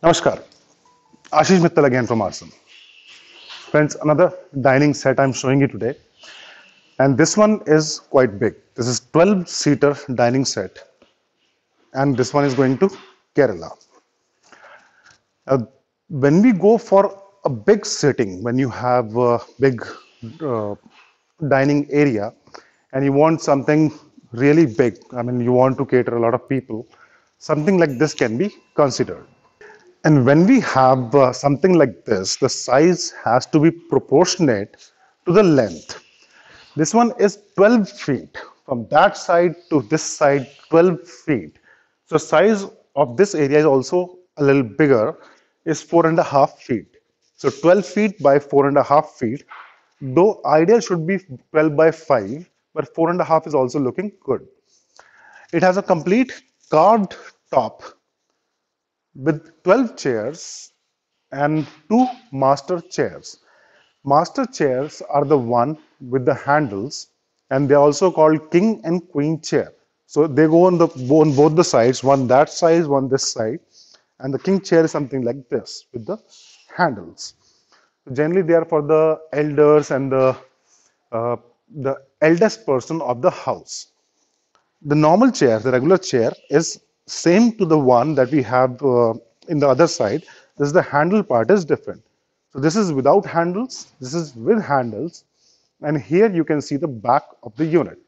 Namaskar, Ashish Mittal again from Arson. Friends, another dining set I'm showing you today. And this one is quite big. This is 12 seater dining set. And this one is going to Kerala. Uh, when we go for a big sitting, when you have a big uh, dining area and you want something really big, I mean, you want to cater a lot of people, something like this can be considered. And when we have uh, something like this, the size has to be proportionate to the length. This one is 12 feet. From that side to this side, 12 feet. So size of this area is also a little bigger, is four and a half feet. So 12 feet by four and a half feet, though ideal should be 12 by five, but four and a half is also looking good. It has a complete carved top with 12 chairs and two master chairs. Master chairs are the one with the handles and they're also called king and queen chair. So they go on, the, on both the sides, one that side, one this side. And the king chair is something like this with the handles. So generally they are for the elders and the, uh, the eldest person of the house. The normal chair, the regular chair is same to the one that we have uh, in the other side. This the handle part is different. So this is without handles, this is with handles. And here you can see the back of the unit.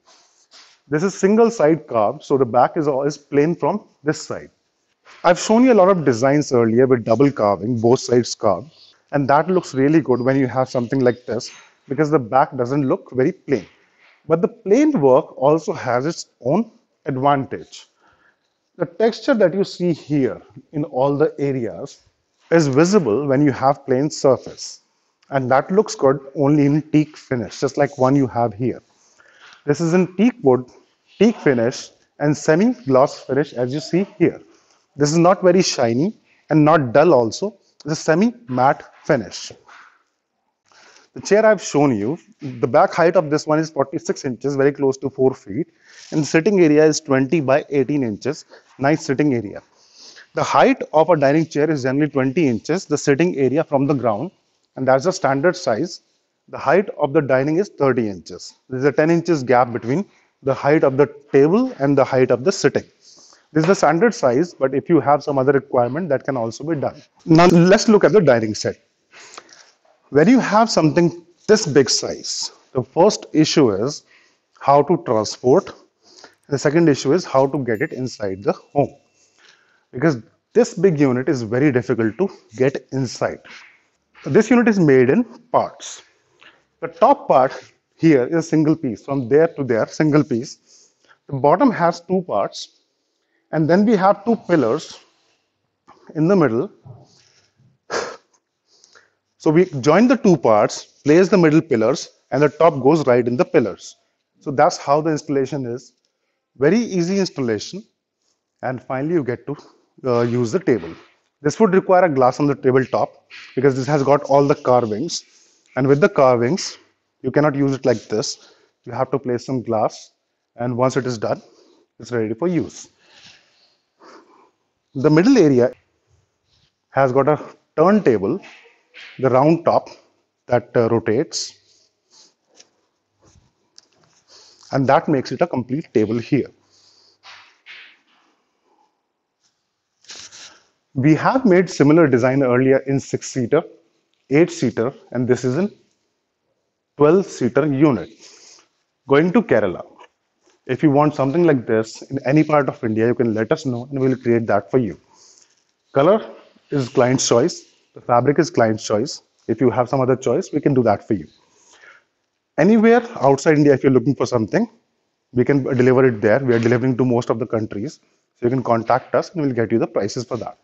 This is single side carved, so the back is, is plain from this side. I've shown you a lot of designs earlier with double carving, both sides carved. And that looks really good when you have something like this because the back doesn't look very plain. But the plain work also has its own advantage. The texture that you see here in all the areas is visible when you have plain surface and that looks good only in teak finish just like one you have here. This is in teak wood, teak finish and semi-gloss finish as you see here. This is not very shiny and not dull also, it's a semi-matte finish. The chair I've shown you, the back height of this one is 46 inches, very close to 4 feet. And sitting area is 20 by 18 inches, nice sitting area. The height of a dining chair is generally 20 inches, the sitting area from the ground. And that's the standard size. The height of the dining is 30 inches. There's a 10 inches gap between the height of the table and the height of the sitting. This is the standard size, but if you have some other requirement, that can also be done. Now, let's look at the dining set when you have something this big size, the first issue is how to transport. The second issue is how to get it inside the home. Because this big unit is very difficult to get inside. This unit is made in parts. The top part here is a single piece, from there to there, single piece. The bottom has two parts. And then we have two pillars in the middle so we join the two parts, place the middle pillars, and the top goes right in the pillars. So that's how the installation is. Very easy installation. And finally, you get to uh, use the table. This would require a glass on the tabletop because this has got all the carvings. And with the carvings, you cannot use it like this. You have to place some glass. And once it is done, it's ready for use. The middle area has got a turntable the round top that uh, rotates and that makes it a complete table here. We have made similar design earlier in 6-seater, 8-seater and this is in 12-seater unit. Going to Kerala, if you want something like this in any part of India, you can let us know and we'll create that for you. Color is client's choice the fabric is client's choice. If you have some other choice, we can do that for you. Anywhere outside India, if you're looking for something, we can deliver it there. We are delivering to most of the countries. So you can contact us and we'll get you the prices for that.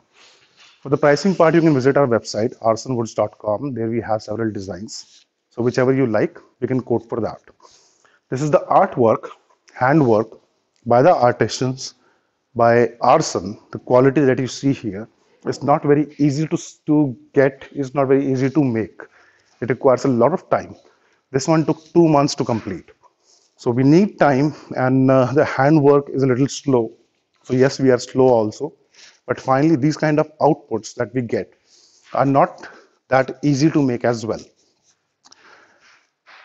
For the pricing part, you can visit our website, arsonwoods.com. There we have several designs. So whichever you like, we can quote for that. This is the artwork, handwork by the artisans, by arson. The quality that you see here it's not very easy to, to get it's not very easy to make it requires a lot of time this one took two months to complete so we need time and uh, the handwork is a little slow so yes we are slow also but finally these kind of outputs that we get are not that easy to make as well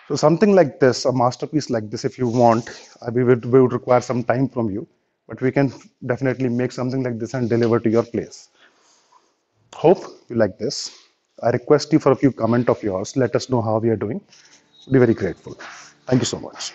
so something like this a masterpiece like this if you want uh, we would, we would require some time from you but we can definitely make something like this and deliver to your place Hope you like this. I request you for a few comment of yours. Let us know how we are doing. Be very grateful. Thank you so much.